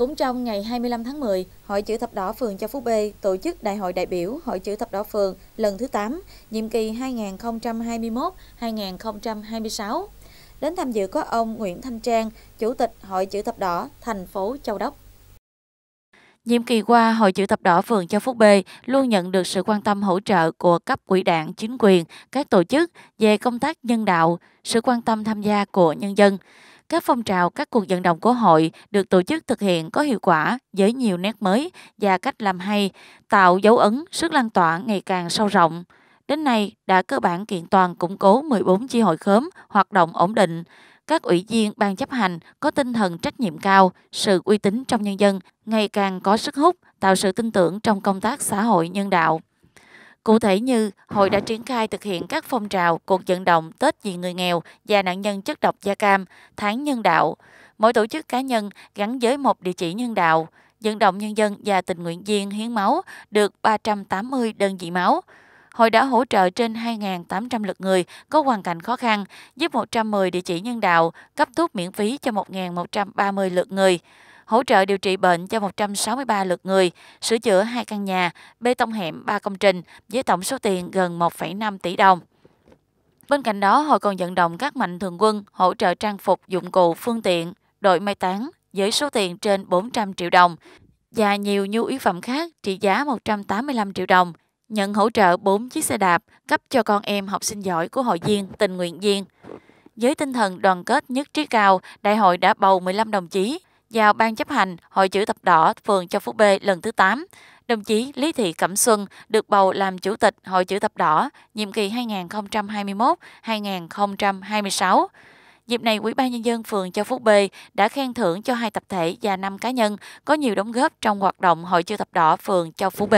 Cũng trong ngày 25 tháng 10, Hội chữ thập đỏ phường Châu Phú B tổ chức Đại hội đại biểu Hội chữ thập đỏ phường lần thứ 8, nhiệm kỳ 2021-2026. Đến tham dự có ông Nguyễn Thanh Trang, Chủ tịch Hội chữ thập đỏ thành phố Châu Đốc. Nhiệm kỳ qua, Hội chữ thập đỏ phường Châu Phú B luôn nhận được sự quan tâm hỗ trợ của cấp quỹ đảng, chính quyền, các tổ chức về công tác nhân đạo, sự quan tâm tham gia của nhân dân. Các phong trào, các cuộc vận động của hội được tổ chức thực hiện có hiệu quả với nhiều nét mới và cách làm hay, tạo dấu ấn, sức lan tỏa ngày càng sâu rộng. Đến nay, đã cơ bản kiện toàn củng cố 14 chi hội khóm hoạt động ổn định. Các ủy viên ban chấp hành có tinh thần trách nhiệm cao, sự uy tín trong nhân dân, ngày càng có sức hút, tạo sự tin tưởng trong công tác xã hội nhân đạo. Cụ thể như, hội đã triển khai thực hiện các phong trào cuộc vận động Tết vì người nghèo và nạn nhân chất độc da cam, tháng nhân đạo. Mỗi tổ chức cá nhân gắn với một địa chỉ nhân đạo, vận động nhân dân và tình nguyện viên hiến máu được 380 đơn vị máu. Hội đã hỗ trợ trên 2.800 lượt người có hoàn cảnh khó khăn, giúp 110 địa chỉ nhân đạo, cấp thuốc miễn phí cho 1.130 lượt người hỗ trợ điều trị bệnh cho 163 lượt người, sửa chữa hai căn nhà, bê tông hẻm 3 công trình với tổng số tiền gần 1,5 tỷ đồng. Bên cạnh đó, hội còn vận động các mạnh thường quân hỗ trợ trang phục, dụng cụ, phương tiện, đội mai táng với số tiền trên 400 triệu đồng và nhiều nhu yếu phẩm khác trị giá 185 triệu đồng, nhận hỗ trợ 4 chiếc xe đạp cấp cho con em học sinh giỏi của hội viên, tình nguyện viên. Với tinh thần đoàn kết nhất trí cao, đại hội đã bầu 15 đồng chí, giao Ban chấp hành Hội chữ thập đỏ phường Châu Phú B lần thứ 8. Đồng chí Lý Thị Cẩm Xuân được bầu làm Chủ tịch Hội chữ thập đỏ nhiệm kỳ 2021-2026. Dịp này, Ủy ban Nhân dân phường Châu Phú B đã khen thưởng cho hai tập thể và năm cá nhân có nhiều đóng góp trong hoạt động Hội chữ thập đỏ phường Châu Phú B.